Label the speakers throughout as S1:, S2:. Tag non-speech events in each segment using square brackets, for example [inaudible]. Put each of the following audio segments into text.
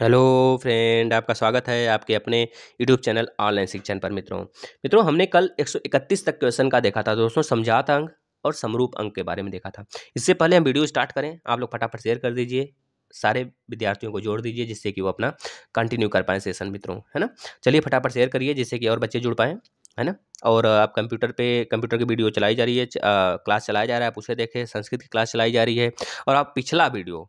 S1: hello friend आपका स्वागत है आपके अपने यूट्यूब चैनल ऑनलाइन शिक्षण पर मित्रों मित्रों हमने कल 131 तक क्वेश्चन का देखा था दोस्तों समझात अंग और समरूप अंग के बारे में देखा था इससे पहले हम वीडियो स्टार्ट करें आप लोग फटाफट शेयर कर दीजिए सारे विद्यार्थियों को जोड़ दीजिए जिससे कि वो अपना कंटिन्यू कर पाएँ सेशन मित्रों है ना चलिए फटाफट शेयर करिए जिससे कि और बच्चे जुड़ पाएँ है ना और आप कंप्यूटर पे कंप्यूटर की वीडियो चलाई जा रही है क्लास चलाया जा रहा है आप उसे देखें संस्कृत की क्लास चलाई जा रही है और आप पिछला वीडियो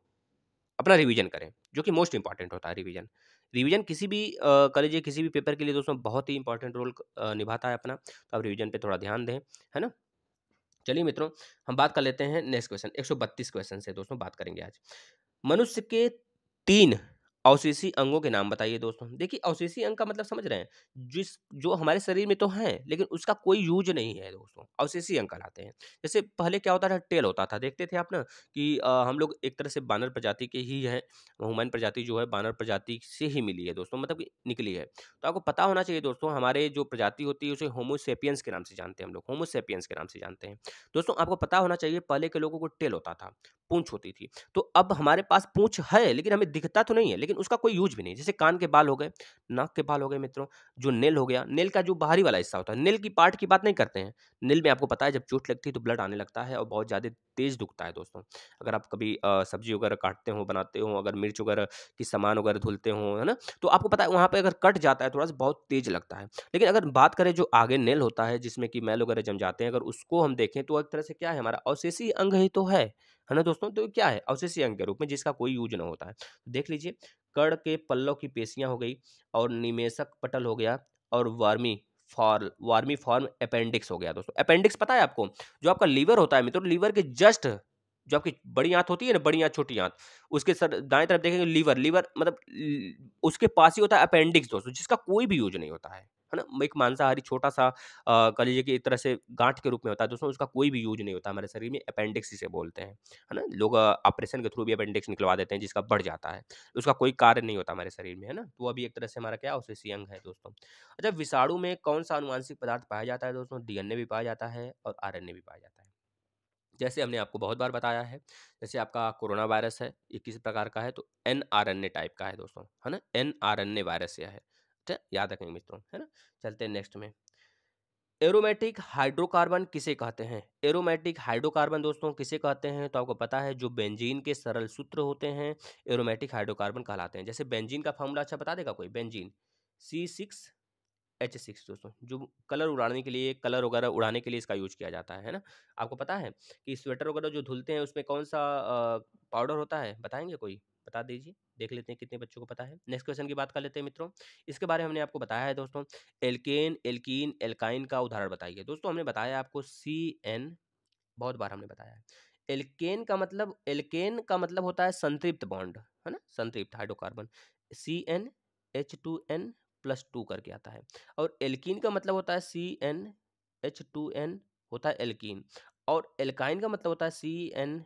S1: अपना रिवीजन करें जो कि मोस्ट इंपॉर्टेंट होता है रिवीजन रिवीजन किसी भी कह लीजिए किसी भी पेपर के लिए दोस्तों बहुत ही इंपॉर्टेंट रोल निभाता है अपना तो आप रिवीजन पे थोड़ा ध्यान दें है ना चलिए मित्रों हम बात कर लेते हैं नेक्स्ट क्वेश्चन बत्तीस क्वेश्चन से दोस्तों बात करेंगे आज मनुष्य के तीन अवशेषी अंगों के नाम बताइए दोस्तों देखिए अवशेषी अंग का मतलब समझ रहे हैं जिस जो हमारे शरीर में तो हैं लेकिन उसका कोई यूज नहीं है दोस्तों अवशेषी अंग कहलाते हैं जैसे पहले क्या होता था टेल होता था देखते थे आप ना कि आ, हम लोग एक तरह से बानर प्रजाति के ही हैं हुमैन प्रजाति जो है बानर प्रजाति से ही मिली है दोस्तों मतलब निकली है तो आपको पता होना चाहिए दोस्तों हमारे जो प्रजाति होती है उसे होमोसेपियंस के नाम से जानते हैं हम लोग होमोसेपियंस के नाम से जानते हैं दोस्तों आपको पता होना चाहिए पहले के लोगों को टेल होता था पूंछ होती थी तो अब हमारे पास पूंछ है लेकिन हमें दिखता तो नहीं है लेकिन उसका कोई यूज भी नहीं जैसे कान के बाल हो गए नाक के बाल हो गए मित्रों जो नेल हो गया नेल का जो बाहरी वाला हिस्सा होता है नेल की पार्ट की बात नहीं करते हैं नेल में आपको पता है जब चोट लगती है तो ब्लड आने लगता है और बहुत ज़्यादा तेज़ दुखता है दोस्तों अगर आप कभी सब्जी वगैरह काटते हो बनाते हो अगर मिर्च वगैरह की सामान वगैरह धुलते हो है ना तो आपको पता है वहाँ पर अगर कट जाता है थोड़ा सा बहुत तेज़ लगता है लेकिन अगर बात करें जो आगे नेल होता है जिसमें कि मैल वगैरह जम जाते हैं अगर उसको हम देखें तो एक तरह से क्या है हमारा अवशेषी अंग ही तो है है ना दोस्तों तो क्या है अवशेषी अंग के रूप में जिसका कोई यूज ना होता है तो देख लीजिए कर्ण के पल्लों की पेशियाँ हो गई और निमेशक पटल हो गया और vermiform vermiform appendix हो गया दोस्तों अपेंडिक्स पता है आपको जो आपका लीवर होता है मित्रों तो लीवर के जस्ट जो आपकी बड़ी आंत होती है ना बड़ी आंत छोटी आंत उसके सर दाएं तरफ देखेंगे लीवर लीवर मतलब उसके पास ही होता है अपेंडिक्स दोस्तों जिसका कोई भी यूज नहीं होता है है ना एक मांसाहारी छोटा सा कह लीजिए कि एक तरह से गांठ के रूप में होता है दोस्तों उसका कोई भी यूज नहीं होता हमारे शरीर में अपेंडिक्स जिसे बोलते हैं है ना लोग ऑपरेशन के थ्रू भी अपेंडिक्स निकलवा देते हैं जिसका बढ़ जाता है तो उसका कोई कार्य नहीं होता हमारे शरीर में है ना तो अभी एक तरह से हमारा क्या उसे सियंग है दोस्तों अच्छा विषाणु में कौन सा अनुवांशिक पदार्थ पाया जाता है दोस्तों डीएनए भी पाया जाता है और आरएनए भी पाया जाता है जैसे हमने आपको बहुत बार बताया है जैसे आपका कोरोना वायरस है ये किस प्रकार का है तो N R N A type का है दोस्तों है ना N R N A virus यह है नेक्स्ट याद रखेंगे मित्रों है ना चलते हैं नेक्स्ट में एरोमेटिक हाइड्रोकार्बन किसे कहते हैं एरोमेटिक हाइड्रोकार्बन दोस्तों किसे कहते हैं तो आपको पता है जो बेंजीन के सरल सूत्र होते हैं एरोमेटिक हाइड्रोकार्बन कहलाते हैं जैसे बेंजीन का फॉर्मूला अच्छा बता देगा कोई benzene C six H six दोस्तों जो कलर उड़ाने के लिए कलर वगैरह उड़ाने के लिए इसका यूज किया जाता है ना आपको पता है कि स्वेटर वगैरह जो धुलते हैं उसमें कौन सा पाउडर होता है बताएंगे कोई बता दीजिए देख लेते हैं कितने बच्चों को पता है नेक्स्ट क्वेश्चन की बात कर लेते हैं मित्रों इसके बारे में हमने आपको बताया है दोस्तों एल्केन एल्कीन एल्काइन का उदाहरण बताइए दोस्तों हमने बताया आपको सी एन बहुत बार हमने बताया है एल्केन का मतलब एल्केन का मतलब होता है संतृप्त बॉन्ड है ना संतृप्त hydrocarbon C N H two N plus two करके आता है और एल्किन का मतलब होता है C N H two N होता है एल्किन और एल्काइन का मतलब होता है C N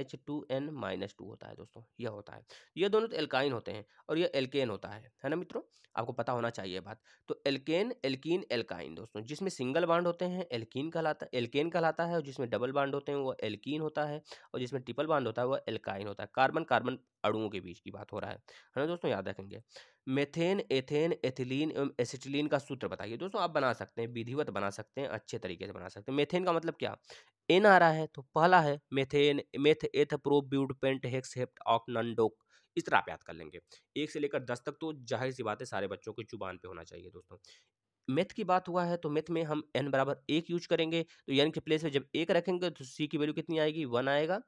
S1: H two N minus two होता है दोस्तों यह होता है ये दोनों तो एल्काइन होते हैं और यह एल्केन होता है है ना मित्रों आपको पता होना चाहिए बात तो एल्केन एल्कीन एल्काइन दोस्तों जिसमें सिंगल बाड होते हैं एल्कीन कहलाता है एल्केन कहलाता है और जिसमें डबल बाड होते हैं वह एल्कीन होता है और जिसमें ट्रिपल बाड होता है वह एल्काइन होता है कार्बन कार्बन अड़ुओं के बीच की बात हो रहा है है ना दोस्तों याद रखेंगे मेथेन एथेन एथिलीन एवं एसिटिलीन का सूत्र बताइए दोस्तों आप बना सकते हैं विधिवत बना सकते हैं अच्छे तरीके से बना सकते हैं मेथेन का मतलब क्या एन आ रहा है तो पहला है methane meth eth pro but pent hex hept ऑक्नडोक इस तरह आप याद कर लेंगे एक से लेकर दस तक तो जाहिर सी बात है सारे बच्चों के चुबान पे होना चाहिए दोस्तों मेथ की बात हुआ है तो मेथ में हम एन बराबर एक यूज करेंगे तो एन के प्लेस में जब एक रखेंगे तो सी की वैल्यू कितनी आएगी वन आएगा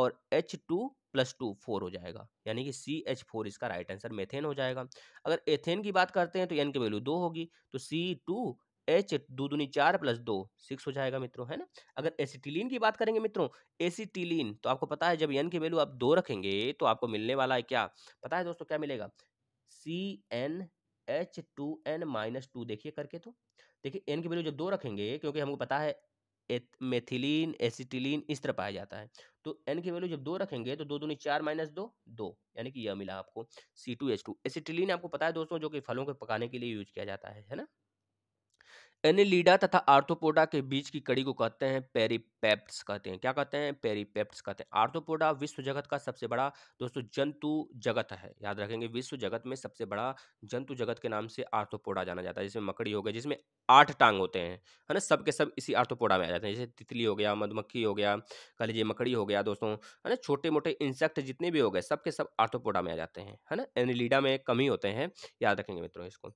S1: और H two plus two four हो जाएगा यानी कि सी एच फोर इसका राइट आंसर मेथेन हो जाएगा अगर एथेन की बात करते हैं तो एन की वैल्यू दो होगी तो सी टू एच दो दूनी चार प्लस दो सिक्स हो जाएगा मित्रों है ना अगर एसिटिलीन की बात करेंगे मित्रों एसिटिलीन तो आपको पता है जब एन की वैल्यू आप दो रखेंगे तो आपको मिलने वाला है क्या पता है दोस्तों क्या मिलेगा C N H two N minus two देखिए करके तो देखिए एन की वैल्यू जब दो रखेंगे क्योंकि हमको पता है मेथिलीन एसिटिलीन इस तरह पाया जाता है तो एन की वैल्यू जब दो रखेंगे तो दो दूनी चार माइनस दो दो यानी कि यह मिला आपको C two H two acetylene आपको पता है दोस्तों जो कि फलों को पकाने के लिए यूज किया जाता है है ना एनिलीडा तथा आर्थोपोडा के बीच की कड़ी को कहते हैं पेरीपेप्ट्स कहते हैं क्या कहते हैं पेरीपेप्ट्स कहते हैं आर्थोपोडा विश्व जगत का सबसे बड़ा दोस्तों जंतु जगत है याद रखेंगे विश्व जगत में सबसे बड़ा जंतु जगत के नाम से आर्थोपोडा जाना जाता है जिसमें मकड़ी हो गया जिसमें आठ टांग होते हैं है ना सबके सब इसी आर्थोपोडा में आ जाते हैं जैसे तितली हो गया मधुमक्खी हो गया कह लीजिए मकड़ी हो गया दोस्तों है ना छोटे मोटे इंसेक्ट जितने भी हो गए सबके सब आर्थोपोडा में आ जाते हैं है ना एनिलीडा में कमी होते हैं याद रखेंगे मित्रों इसको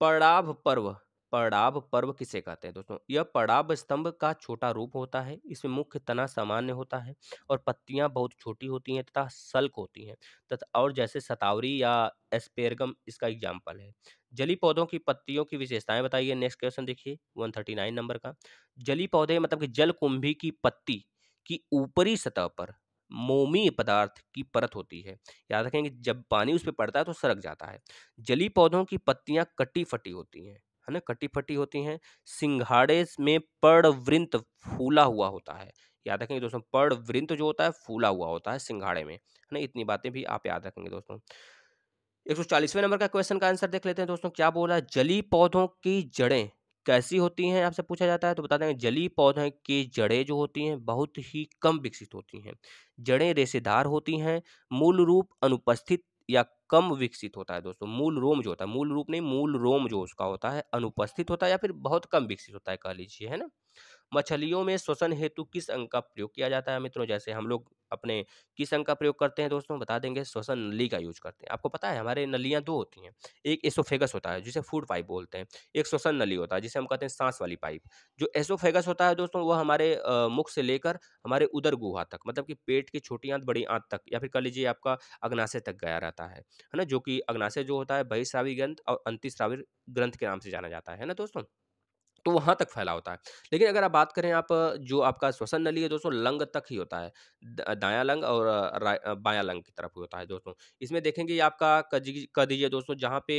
S1: पड़ाभ पर्व पड़ाव पर्व किसे कहते हैं दोस्तों यह पड़ाव स्तंभ का छोटा रूप होता है इसमें मुख्य तना सामान्य होता है और पत्तियां बहुत छोटी होती हैं तथा सल्क होती हैं तथा और जैसे सतावरी या एस्पेरगम इसका एग्जाम्पल है जली पौधों की पत्तियों की विशेषताएं बताइए नेक्स्ट क्वेश्चन देखिए वन नंबर का जली पौधे मतलब कि जल कुंभी की पत्ती की ऊपरी सतह पर मोमी पदार्थ की परत होती है याद कि जब पानी उस पर पड़ता है तो सरक जाता है जली पौधों की पत्तियां कटी फटी होती हैं है ना कटी फटी होती हैं सिंघाड़े में पर्णवृंत फूला हुआ होता है याद रखेंगे दोस्तों पर्णवृंत जो होता है फूला हुआ होता है सिंघाड़े में है ना इतनी बातें भी आप याद रखेंगे दोस्तों एक सौ चालीसवें नंबर का क्वेश्चन का आंसर देख लेते हैं दोस्तों क्या बोला जली पौधों की जड़ें कैसी होती हैं आपसे पूछा जाता है तो बता दें जली पौधों की जड़ें जो होती हैं बहुत ही कम विकसित होती हैं जड़ें रेशेदार होती हैं मूल रूप अनुपस्थित या कम विकसित होता है दोस्तों मूल रोम जो होता है मूल रूप नहीं मूल रोम जो उसका होता है अनुपस्थित होता है या फिर बहुत कम विकसित होता है कह लीजिए है ना मछलियों में श्वसन हेतु किस अंग का प्रयोग किया जाता है मित्रों जैसे हम लोग अपने किस अंग का प्रयोग करते हैं दोस्तों बता देंगे श्वसन नली का यूज करते हैं आपको पता है हमारे नलियाँ दो होती हैं एक एसोफेगस होता है जिसे फूड पाइप बोलते हैं एक श्वसन नली होता है जिसे हम कहते हैं सांस वाली पाइप जो एसोफेगस होता है दोस्तों वह हमारे मुख से लेकर हमारे उदर गुहा तक मतलब कि पेट की छोटी आंत बड़ी आंत तक या फिर कह लीजिए आपका अग्नाशय तक गया रहता है है ना जो कि अग्नाशय जो होता है बहिश्रावी ग्रंथ और अंतिश्रावी ग्रंथ के नाम से जाना जाता है ना दोस्तों तो वहाँ तक फैला होता है लेकिन अगर आप बात करें आप जो आपका श्वसन नली है दोस्तों लंग तक ही होता है दाया लंग और बाया लंग की तरफ होता है दोस्तों इसमें देखेंगे आपका कह दीजिए दोस्तों जहाँ पे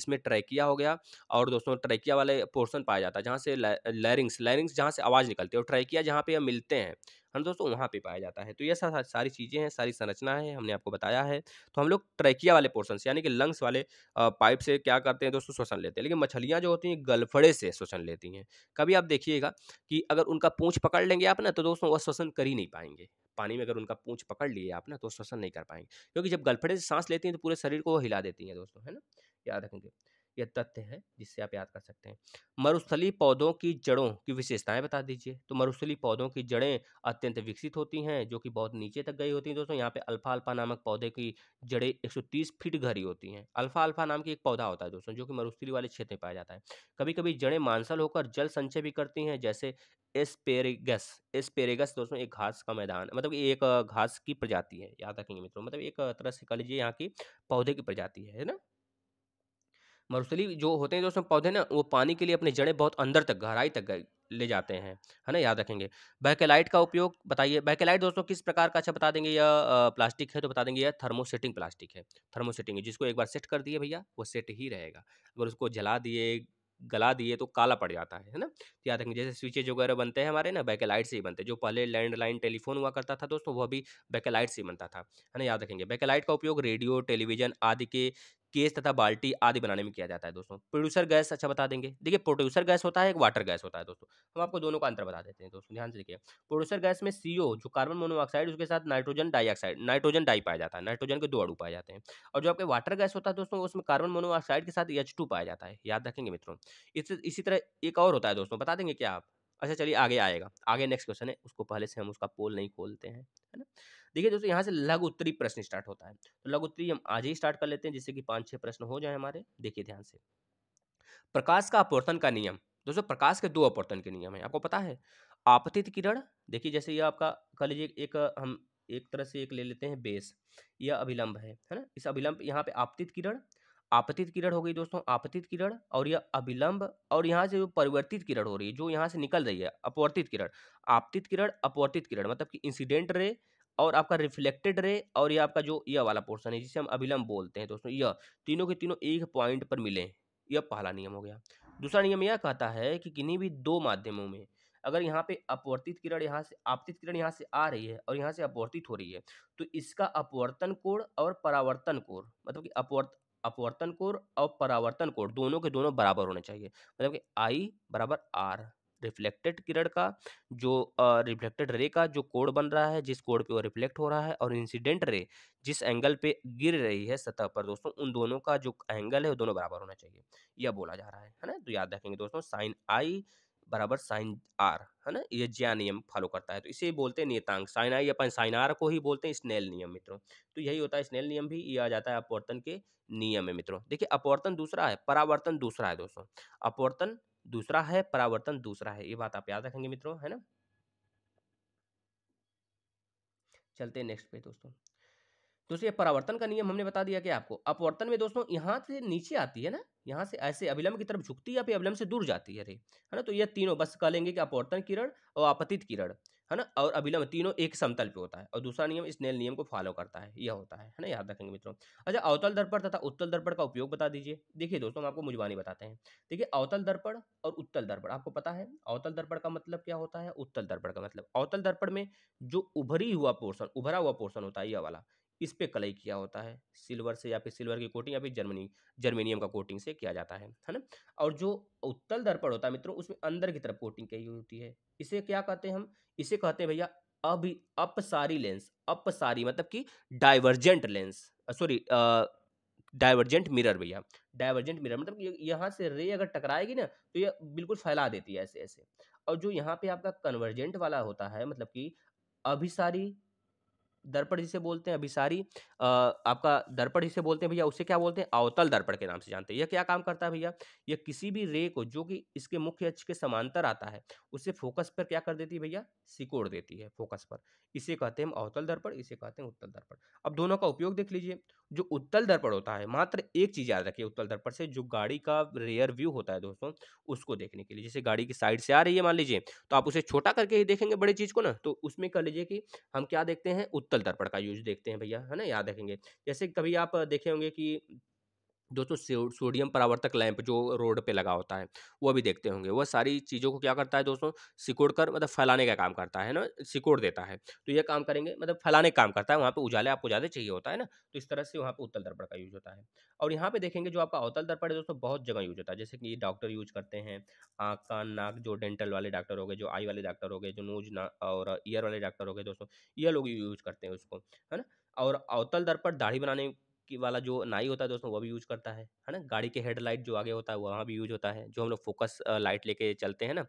S1: इसमें ट्रैकिया हो गया और दोस्तों ट्रैकिया वाले पोर्शन पाया जाता है जहाँ से लैरिंग्स लैरिंग्स जहाँ से आवाज़ निकलती है और ट्रैकिया जहाँ पे मिलते हैं हम दोस्तों तो वहाँ पे पाया जाता है तो ये सारी चीज़ें हैं सारी संरचना है हमने आपको बताया है तो हम लोग ट्रैकिया वाले पोर्सन यानी कि लंग्स वाले पाइप से क्या करते हैं दोस्तों श्वसन लेते हैं लेकिन मछलियाँ जो होती हैं गलफड़े से श्वसन लेती हैं कभी आप देखिएगा कि अगर उनका पूँछ पकड़ लेंगे आप ना तो दोस्तों वह श्वसन कर ही नहीं पाएंगे पानी में अगर उनका पूँछ पकड़ लिए आप ना तो श्वसन नहीं कर पाएंगे क्योंकि जब गलफड़े से सांस लेती हैं तो पूरे शरीर को हिला देती हैं दोस्तों है ना याद रखेंगे यह तथ्य है जिससे आप याद कर सकते हैं मरुस्थली पौधों की जड़ों की विशेषताएं बता दीजिए तो मरुस्थली पौधों की जड़ें अत्यंत विकसित होती हैं जो कि बहुत नीचे तक गई होती हैं दोस्तों यहाँ पे अल्फा अल्फा नामक पौधे की जड़ें 130 फीट गहरी होती हैं अल्फा अल्फा नाम की एक पौधा होता है दोस्तों जो कि मरुस्थली वाले क्षेत्र में पाया जाता है कभी कभी जड़ें मांसल होकर जल संचय भी करती हैं जैसे एस्पेरेगस एस्पेरेगस दोस्तों एक घास का मैदान मतलब एक घास की प्रजाति है याद रखेंगे मित्रों मतलब एक तरह से कह लीजिए यहाँ की पौधे की प्रजाति है ना मरुस्थली जो होते हैं दोस्तों पौधे ना वो पानी के लिए अपनी जड़ें बहुत अंदर तक गहराई तक गए ले जाते हैं है ना याद रखेंगे बैकेलाइट का उपयोग बताइए बैकेलाइट दोस्तों किस प्रकार का अच्छा बता देंगे यह प्लास्टिक है तो बता देंगे यह थर्मोसेटिंग प्लास्टिक है थर्मोसेटिंग जिसको एक बार सेट कर दिए भैया वो सेट ही रहेगा अगर उसको जला दिए गला दिए तो काला पड़ जाता है है ना तो याद रखेंगे जैसे स्विचेज वगैरह बनते हैं हमारे ना बैकेलाइट से ही बनते हैं जो पहले लैंडलाइन टेलीफोन हुआ करता था दोस्तों वह भी बैकेलाइट से ही बनता था है ना याद रखेंगे बैकेलाइट का उपयोग रेडियो टेलीविजन आदि के केस तथा बाल्टी आदि बनाने में किया जाता है दोस्तों प्रोड्यूसर गैस अच्छा बता देंगे देखिए प्रोड्यूसर गैस होता है एक वाटर गैस होता है दोस्तों हम आपको दोनों का अंतर बता देते हैं दोस्तों ध्यान से देखिए प्रोड्यूसर गैस में सीओ जो कार्बन मोनोऑक्साइड उसके साथ नाइट्रोजन डाइऑक्साइड नाइट्रोजन डाई पाया जाता है नाइट्रोजन के दो अड़ू पाए जाते हैं और जो आपके वाटर गैस होता है दोस्तों उसमें कार्बन मोनोऑक्साइड के साथ एच पाया जाता है याद रखेंगे मित्रों इसी तरह एक और होता है दोस्तों बता देंगे क्या आप अच्छा चलिए आगे आएगा आगे नेक्स्ट क्वेश्चन है उसको पहले से हम उसका पोल नहीं खोलते हैं है ना देखिए दोस्तों यहाँ से लघु उत्तरी प्रश्न स्टार्ट होता है तो लघु उत्तरी हम आज ही स्टार्ट कर लेते हैं जिससे कि पाँच छः प्रश्न हो जाए हमारे देखिए ध्यान से प्रकाश का अपवर्तन का नियम दोस्तों प्रकाश के दो अपवर्तन के नियम है आपको पता है आपतित किरण देखिए जैसे ये आपका कह लीजिए एक हम एक तरह से एक ले लेते हैं बेस यह अभिलंब है है ना इस अभिलंब यहाँ पे आपतित किरण आपतित किरण हो गई दोस्तों आपतित किरण और यह अभिलंब और यहाँ से जो परिवर्तित किरण हो रही है जो यहाँ से निकल रही है अपवर्तित किरण आपतित किरण अपवर्तित किरण मतलब कि इंसिडेंट रे और आपका रिफ्लेक्टेड रे और ये आपका जो यह वाला पोर्सन है जिसे हम अभिलंब बोलते हैं दोस्तों यह तीनों के तीनों एक पॉइंट पर मिले यह पहला नियम हो गया दूसरा नियम यह कहता है कि किन्हीं भी दो माध्यमों में अगर यहाँ पे अपवर्तित किरण यहाँ से आपतित किरण यहाँ से आ रही है और यहाँ से अपवर्तित हो रही है तो इसका अपवर्तन कोण और परावर्तन कोण मतलब कि अपवर्त अपवर्तन कोण और परावर्तन कोण दोनों के दोनों बराबर होने चाहिए मतलब कि आई बराबर आर रिफ्लेक्टेड किरण का जो रिफ्लेक्टेड रे का जो कोड बन रहा है जिस कोड पे वो रिफ्लेक्ट हो रहा है और इंसिडेंट रे जिस एंगल पे गिर रही है सतह पर दोस्तों उन दोनों का जो एंगल है वो दोनों बराबर होना चाहिए यह बोला जा रहा है है ना तो याद रखेंगे दोस्तों साइन आई बराबर साइन आर है ना ये ज्या नियम फॉलो करता है तो इसे बोलते हैं नियतांक साइन आई अपन साइन आर को ही बोलते हैं स्नेल नियम मित्रों तो यही होता है स्नेल नियम भी ये आ जाता है अपवर्तन के नियम है मित्रों देखिए अपवर्तन दूसरा है परावर्तन दूसरा है दोस्तों अपवर्तन दूसरा है परावर्तन दूसरा है ये बात आप याद रखेंगे मित्रों है ना चलते नेक्स्ट पे दोस्तों दोस्तों ये परावर्तन का नियम हमने बता दिया क्या आपको अपवर्तन में दोस्तों यहाँ से नीचे आती है ना यहाँ से ऐसे अभिलंब की तरफ झुकती है या फिर अभिलंब से दूर जाती है रे है ना तो ये तीनों बस कह लेंगे कि अपवर्तन किरण और आपतित किरण है ना और अभिलंब तीनों एक समतल पे होता है और दूसरा नियम इस नेल नियम को फॉलो करता है यह होता है है ना याद रखेंगे मित्रों अच्छा अवतल दर्पण तथा उत्तल दर्पण का उपयोग बता दीजिए देखिए दोस्तों हम आपको मुझबानी बताते हैं देखिए अवतल दर्पण और उत्तल दर्पण आपको पता है अवतल दर्पण का मतलब क्या होता है उत्तल दर्पण का मतलब अवतल दर्पण में जो उभरी हुआ पोर्सन उभरा हुआ पोर्सन होता है यह वाला इस पर कलई किया होता है सिल्वर से या फिर सिल्वर की कोटिंग या फिर जर्मनी जर्मेनियम का कोटिंग से किया जाता है है ना और जो उत्तल दर्पण होता है मित्रों उसमें अंदर की तरफ कोटिंग कही होती है इसे क्या कहते हैं हम इसे कहते हैं भैया अभी अपसारी लेंस अपसारी मतलब कि divergent lens sorry divergent mirror भैया डाइवर्जेंट मिरर मतलब यहाँ से रे अगर टकराएगी ना तो ये बिल्कुल फैला देती है ऐसे ऐसे और जो यहाँ पे आपका कन्वर्जेंट वाला होता है मतलब कि अभिसारी दर्पण जिसे बोलते हैं अभिसारी आपका दर्पण जिसे बोलते हैं भैया उसे क्या बोलते हैं अवतल दर्पण के नाम से जानते हैं यह क्या काम करता है भैया यह किसी भी रे को जो कि इसके मुख्य अक्ष के समांतर आता है उसे फोकस पर क्या कर देती है भैया सिकोड़ देती है फोकस पर इसे कहते हैं अवतल दर्पण इसे कहते हैं उत्तल दर्पण अब दोनों का उपयोग देख लीजिए जो उत्तल दर्पण होता है मात्र एक चीज़ याद रखिए उत्तल दर्पण से जो गाड़ी का रेयर व्यू होता है दोस्तों उसको देखने के लिए जैसे गाड़ी की साइड से आ रही है मान लीजिए तो आप उसे छोटा करके ही देखेंगे बड़ी चीज़ को ना तो उसमें कह लीजिए कि हम क्या देखते हैं उत्तल उत्तल दर्पण का यूज देखते हैं भैया है ना याद रखेंगे जैसे कभी आप देखे होंगे कि दोस्तों सोडियम परावर्तक लैंप जो रोड पे लगा होता है वो भी देखते होंगे वह सारी चीज़ों को क्या करता है दोस्तों सिकोड़ कर मतलब फैलाने का काम करता है ना सिकोड़ देता है तो यह काम करेंगे मतलब फैलाने का काम करता है वहाँ पे उजाले आपको ज़्यादा चाहिए होता है ना तो इस तरह से वहाँ पर उत्तल दर्पण का यूज होता है और यहाँ पर देखेंगे जो आपका अवतल दर्पण है दोस्तों बहुत जगह यूज होता है जैसे कि डॉक्टर यूज करते हैं आँख का नाक जो डेंटल वाले डॉक्टर हो गए जो आई वाले डॉक्टर हो गए जो नोज ना और ईयर वाले डॉक्टर हो गए दोस्तों ये लोग यूज करते हैं उसको है ना और अवतल दर्पण दाढ़ी बनाने की वाला जो नाई होता है दोस्तों वो भी यूज करता है है ना गाड़ी के हेडलाइट जो आगे होता है वहाँ भी यूज होता है जो हम लोग फोकस लाइट लेके चलते हैं ना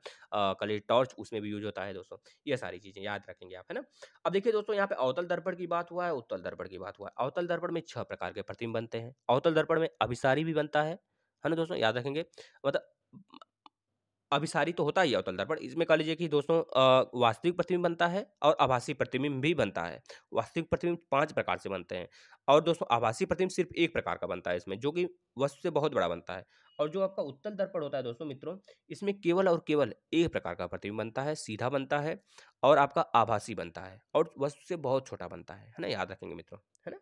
S1: कलर टॉर्च उसमें भी यूज होता है दोस्तों ये सारी चीज़ें याद रखेंगे आप है ना अब देखिए दोस्तों यहाँ पे अवतल दर्पण की बात हुआ है उत्तल दर्पण की बात हुआ है अवतल दर्पण में छह प्रकार के प्रतिम बनते हैं अवतल दर्पण में अभिसारी भी बनता है है ना दोस्तों याद रखेंगे मतलब अभिसारी तो होता ही है अवतल दर्पण इसमें कह लीजिए कि दोस्तों वास्तविक प्रतिबिंब बनता है और आभासी प्रतिबिंब भी बनता है वास्तविक प्रतिबिंब पांच प्रकार से बनते हैं और दोस्तों आभासी प्रतिबिंब सिर्फ एक प्रकार का बनता है इसमें जो कि वस्तु से बहुत बड़ा बनता है और जो आपका उत्तल दर्पण होता है दोस्तों मित्रों इसमें केवल और केवल एक प्रकार का प्रतिबिंब बनता है सीधा बनता है और आपका आभासी बनता है और वस्तु से बहुत छोटा बनता है है ना याद रखेंगे मित्रों है ना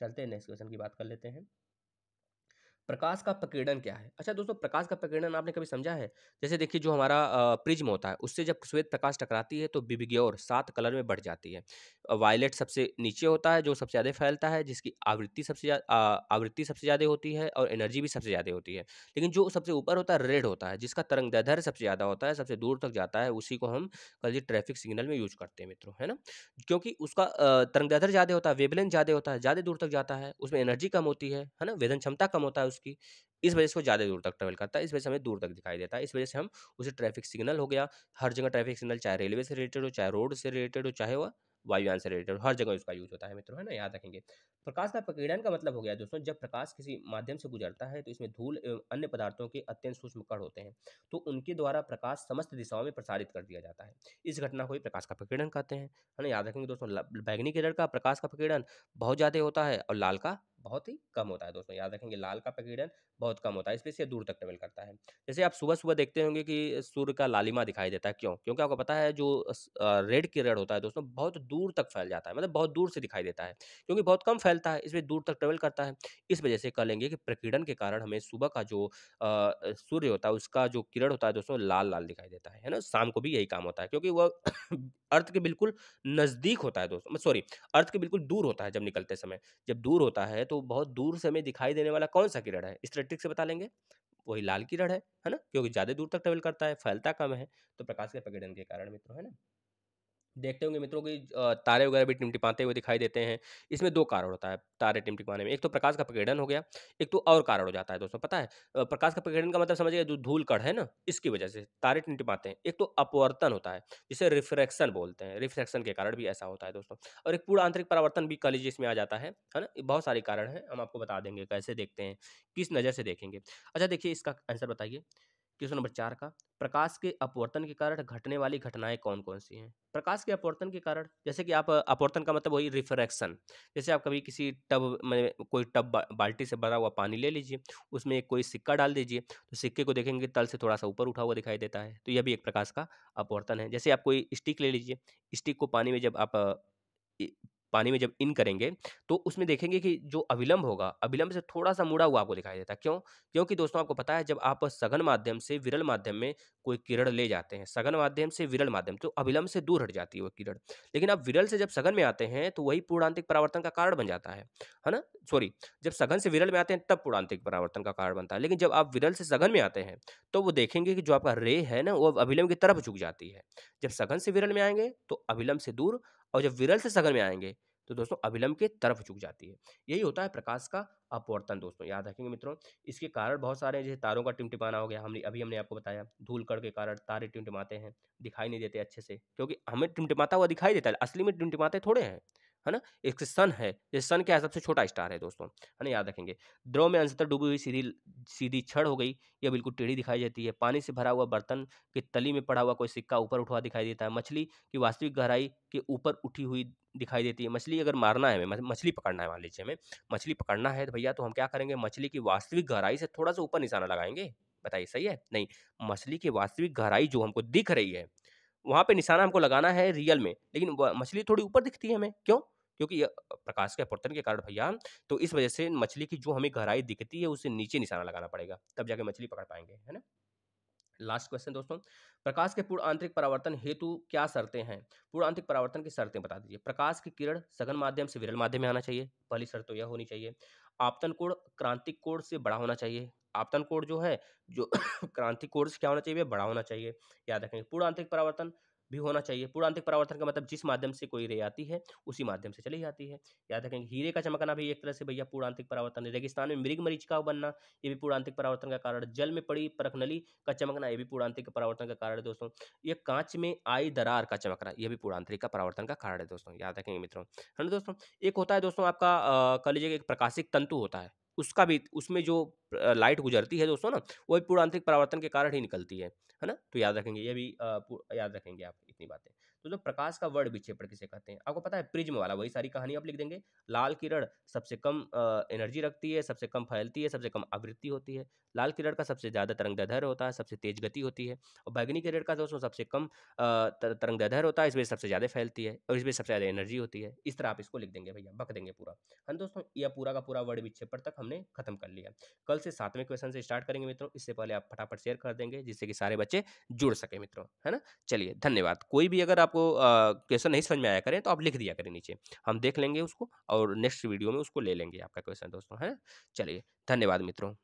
S1: चलते हैं नेक्स्ट क्वेश्चन की बात कर लेते हैं प्रकाश का प्रकीर्णन क्या है अच्छा दोस्तों प्रकाश का प्रकीर्णन आपने कभी समझा है जैसे देखिए जो हमारा प्रिज्म होता है उससे जब श्वेत प्रकाश टकराती है तो बिबिग्योर सात कलर में बढ़ जाती है वायलेट सबसे नीचे होता है जो सबसे ज़्यादा फैलता है जिसकी आवृत्ति सबसे आवृत्ति सबसे ज़्यादा होती है और एनर्जी भी सबसे ज़्यादा होती है लेकिन जो सबसे ऊपर होता है रेड होता है जिसका तरंग दधर सबसे ज़्यादा होता है सबसे दूर तक जाता है उसी को हम कल ट्रैफिक सिग्नल में यूज करते हैं मित्रों है ना क्योंकि उसका तरंग दधर ज़्यादा होता है वेबलेंथ ज़्यादा होता है ज़्यादा दूर तक जाता है उसमें एनर्जी कम होती है है ना वेदन क्षमता कम होता है उसकी इस वजह से वो ज़्यादा दूर तक ट्रेवल करता है इस वजह से हमें दूर तक दिखाई देता है इस वजह से हम उसे ट्रैफिक सिग्नल हो गया हर जगह ट्रैफिक सिग्नल चाहे रेलवे से रिलेटेड हो चाहे रोड से रिलेटेड हो चाहे वह वायुयान से रिलेटेड हर जगह उसका यूज होता है मित्रों है ना याद रखेंगे प्रकाश का प्रकीर्णन का मतलब हो गया दोस्तों जब प्रकाश किसी माध्यम से गुजरता है तो इसमें धूल एवं अन्य पदार्थों के अत्यंत सूक्ष्म कण होते हैं तो उनके द्वारा प्रकाश समस्त दिशाओं में प्रसारित कर दिया जाता है इस घटना को ही प्रकाश का प्रकीर्णन कहते हैं है ना याद रखेंगे दोस्तों बैगनी कलर का प्रकाश का प्रकीर्णन बहुत ज़्यादा होता है और लाल का बहुत ही कम होता है दोस्तों याद रखेंगे लाल का प्रकीर्णन बहुत कम होता है इसलिए इसे दूर तक ट्रेवल करता है जैसे आप सुबह सुबह देखते होंगे कि सूर्य का लालिमा दिखाई देता है क्यों क्योंकि आपको पता है जो रेड किरण होता है दोस्तों बहुत दूर तक फैल जाता है मतलब बहुत दूर से दिखाई देता है क्योंकि बहुत कम फैलता है इसलिए दूर तक ट्रेवल करता है इस वजह से कह लेंगे कि प्रकीर्णन के कारण हमें सुबह का जो सूर्य होता है उसका जो किरण होता है दोस्तों लाल लाल दिखाई देता है है ना शाम को भी यही काम होता है क्योंकि वह [coughs] अर्थ के बिल्कुल नज़दीक होता है दोस्तों सॉरी अर्थ के बिल्कुल दूर होता है जब निकलते समय जब दूर होता है तो बहुत दूर से हमें दिखाई देने वाला कौन सा किरण है इस तरह ट्रिक से बता लेंगे वही लाल किरण है है ना क्योंकि ज़्यादा दूर तक ट्रेवल करता है फैलता कम है तो प्रकाश के प्रकटन के कारण मित्रों है ना देखते होंगे मित्रों की तारे वगैरह भी टिमटिपाते हुए दिखाई देते हैं इसमें दो कारण होता है तारे टिमटिपाने में एक तो प्रकाश का प्रकीर्णन हो गया एक तो और कारण हो जाता है दोस्तों पता है प्रकाश का प्रकीर्णन का मतलब समझिए जो धूल कड़ है ना इसकी वजह से तारे टिमटिपाते हैं एक तो अपवर्तन होता है जिसे रिफ्रैक्शन बोलते हैं रिफ्रैक्शन के कारण भी ऐसा होता है दोस्तों और एक पूरा आंतरिक परावर्तन भी कॉलेज इसमें आ जाता है है ना बहुत सारे कारण हैं हम आपको बता देंगे कैसे देखते हैं किस नज़र से देखेंगे अच्छा देखिए इसका आंसर बताइए क्वेश्चन नंबर चार का प्रकाश के अपवर्तन के कारण घटने वाली घटनाएं कौन कौन सी हैं प्रकाश के अपवर्तन के कारण जैसे कि आप अपवर्तन का मतलब वही रिफ्रैक्शन जैसे आप कभी किसी टब में कोई टब बाल्टी से भरा हुआ पानी ले लीजिए उसमें एक कोई सिक्का डाल दीजिए तो सिक्के को देखेंगे तल से थोड़ा सा ऊपर उठा हुआ दिखाई देता है तो यह भी एक प्रकाश का अपवर्तन है जैसे आप कोई स्टिक ले लीजिए स्टिक को पानी में जब आप पानी में जब इन करेंगे तो उसमें देखेंगे कि जो अविलंब होगा अविलंब से थोड़ा सा मुड़ा हुआ आपको दिखाई देता है क्यों क्योंकि दोस्तों आपको पता है जब आप सघन माध्यम से विरल माध्यम में कोई किरण ले जाते हैं सघन माध्यम से विरल माध्यम तो अविलंब से दूर हट जाती है वो किरण लेकिन आप विरल से जब सघन में आते हैं तो वही पूर्णांतिक परावर्तन का कारण बन जाता है है ना सॉरी जब सघन से विरल में आते हैं तब पूर्णांतिक परावर्तन का कारण बनता है लेकिन जब आप विरल से सघन में आते हैं तो वो देखेंगे कि जो आपका रे है ना वो अभिलंब की तरफ झुक जाती है जब सघन से विरल में आएंगे तो अभिलंब से दूर और जब विरल से सघन में आएंगे तो दोस्तों अभिलंब के तरफ झुक जाती है यही होता है प्रकाश का अपवर्तन दोस्तों याद रखेंगे मित्रों इसके कारण बहुत सारे जैसे तारों का टिमटिमाना हो गया हमने अभी हमने आपको बताया धूल कड़ के कारण तारे टिमटिमाते हैं दिखाई नहीं देते अच्छे से क्योंकि हमें टिमटिमाता हुआ दिखाई देता है असली में टिमटिमाते थोड़े हैं है ना एक सन है जैसे सन क्या है सबसे छोटा स्टार है दोस्तों है ना याद रखेंगे द्रव में अंशतः डूबी हुई सीधी सीधी छड़ हो गई यह बिल्कुल टेढ़ी दिखाई देती है पानी से भरा हुआ बर्तन के तली में पड़ा हुआ कोई सिक्का ऊपर उठवा दिखाई देता है मछली की वास्तविक गहराई के ऊपर उठी हुई दिखाई देती है मछली अगर मारना है हमें मछली पकड़ना है मान लीजिए हमें मछली पकड़ना है तो भैया तो हम क्या करेंगे मछली की वास्तविक गहराई से थोड़ा सा ऊपर निशाना लगाएंगे बताइए सही है नहीं मछली की वास्तविक गहराई जो हमको दिख रही है वहाँ पे निशाना हमको लगाना है रियल में लेकिन मछली थोड़ी ऊपर दिखती है हमें क्यों क्योंकि ये प्रकाश के अपर्तन के कारण भैया तो इस वजह से मछली की जो हमें गहराई दिखती है उसे नीचे निशाना लगाना पड़ेगा तब जाके मछली पकड़ पाएंगे है ना लास्ट क्वेश्चन दोस्तों प्रकाश के पूर्ण आंतरिक परावर्तन हेतु क्या शर्तें हैं पूर्ण आंतरिक परावर्तन की शर्तें बता दीजिए प्रकाश की किरण सघन माध्यम से विरल माध्यम में आना चाहिए पहली शर्त तो यह होनी चाहिए आपतन कोण क्रांतिक कोण से बड़ा होना चाहिए आपतन कोण जो है जो [coughs] क्रांतिक कोण से क्या होना चाहिए बड़ा होना चाहिए याद रखेंगे पूर्ण आंतरिक परावर्तन भी होना चाहिए पूर्णांतिक परावर्तन का मतलब जिस माध्यम से कोई रे आती है उसी माध्यम से चली जाती है याद रखेंगे हीरे का चमकना भी एक तरह से भैया पूर्णांतिक परावर्तन है रेगिस्तान में मृग मरीचिका बनना ये भी पूर्णांतिक परावर्तन का कारण जल में पड़ी परखनली का चमकना ये भी पूर्णांतिक परावर्तन का कारण है दोस्तों ये कांच में आई दरार का चमकना यह भी पूर्णांतिक का परावर्तन का कारण है दोस्तों याद रखेंगे मित्रों है ना दोस्तों एक होता है दोस्तों आपका कह लीजिएगा एक प्रकाशिक तंतु होता है उसका भी उसमें जो लाइट गुजरती है दोस्तों ना वो भी पूर्णांतिक परावर्तन के कारण ही निकलती है है ना तो याद रखेंगे ये भी याद रखेंगे आप इतनी बातें तो जो प्रकाश का वर्ड विक्षेपण किसे कहते हैं आपको पता है प्रिज्म वाला वही सारी कहानी आप लिख देंगे लाल किरण सबसे कम एनर्जी रखती है सबसे कम फैलती है सबसे कम आवृत्ति होती है लाल किरण का सबसे ज़्यादा तरंग दधर होता है सबसे तेज गति होती है और बैगनी किरण का दोस्तों सबसे कम तरंग दधर होता है इसमें सबसे ज़्यादा फैलती है और इसमें सबसे ज़्यादा एनर्जी होती है इस तरह आप इसको लिख देंगे भैया बक देंगे पूरा हम हाँ दोस्तों यह पूरा का पूरा वर्ड विक्षेपण तक हमने खत्म कर लिया कल से सातवें क्वेश्चन से स्टार्ट करेंगे मित्रों इससे पहले आप फटाफट शेयर कर देंगे जिससे कि सारे बच्चे जुड़ सके मित्रों है ना चलिए धन्यवाद कोई भी अगर आप आपको क्वेश्चन नहीं समझ में आया करें तो आप लिख दिया करें नीचे हम देख लेंगे उसको और नेक्स्ट वीडियो में उसको ले लेंगे आपका क्वेश्चन दोस्तों है चलिए धन्यवाद मित्रों